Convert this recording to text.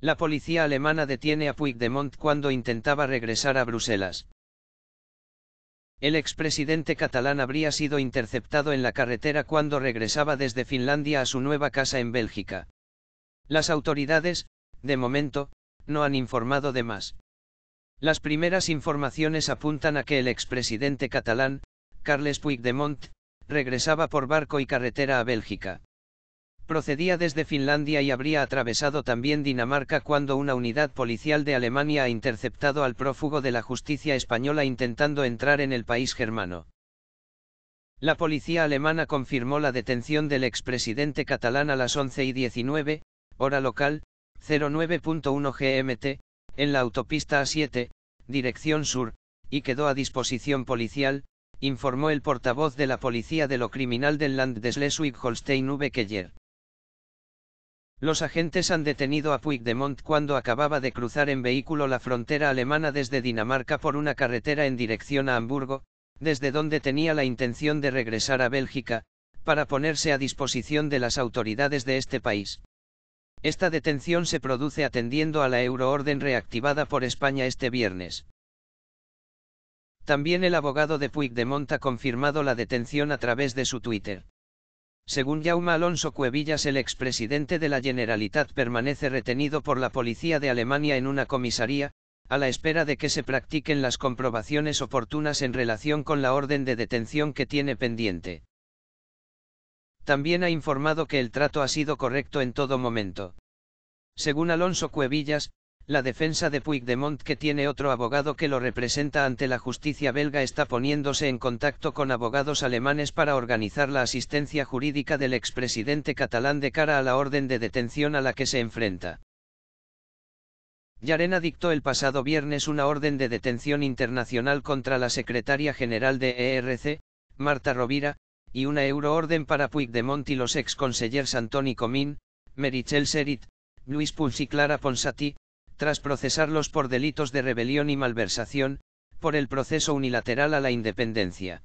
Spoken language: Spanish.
La policía alemana detiene a Puigdemont cuando intentaba regresar a Bruselas. El expresidente catalán habría sido interceptado en la carretera cuando regresaba desde Finlandia a su nueva casa en Bélgica. Las autoridades, de momento, no han informado de más. Las primeras informaciones apuntan a que el expresidente catalán, Carles Puigdemont, regresaba por barco y carretera a Bélgica procedía desde Finlandia y habría atravesado también Dinamarca cuando una unidad policial de Alemania ha interceptado al prófugo de la justicia española intentando entrar en el país germano. La policía alemana confirmó la detención del expresidente catalán a las 11 y 19, hora local, 09.1 GMT, en la autopista A7, dirección sur, y quedó a disposición policial, informó el portavoz de la policía de lo criminal del Land de Schleswig-Holstein V. Keller. Los agentes han detenido a Puigdemont cuando acababa de cruzar en vehículo la frontera alemana desde Dinamarca por una carretera en dirección a Hamburgo, desde donde tenía la intención de regresar a Bélgica, para ponerse a disposición de las autoridades de este país. Esta detención se produce atendiendo a la euroorden reactivada por España este viernes. También el abogado de Puigdemont ha confirmado la detención a través de su Twitter. Según Jaume Alonso Cuevillas, el expresidente de la Generalitat permanece retenido por la policía de Alemania en una comisaría, a la espera de que se practiquen las comprobaciones oportunas en relación con la orden de detención que tiene pendiente. También ha informado que el trato ha sido correcto en todo momento. Según Alonso Cuevillas, la defensa de Puigdemont que tiene otro abogado que lo representa ante la justicia belga está poniéndose en contacto con abogados alemanes para organizar la asistencia jurídica del expresidente catalán de cara a la orden de detención a la que se enfrenta. Yarena dictó el pasado viernes una orden de detención internacional contra la secretaria general de ERC, Marta Rovira, y una euroorden para Puigdemont y los exconsellers Antoni Comín, Meritxell Serit, Luis Puig y Clara Ponsati tras procesarlos por delitos de rebelión y malversación, por el proceso unilateral a la independencia.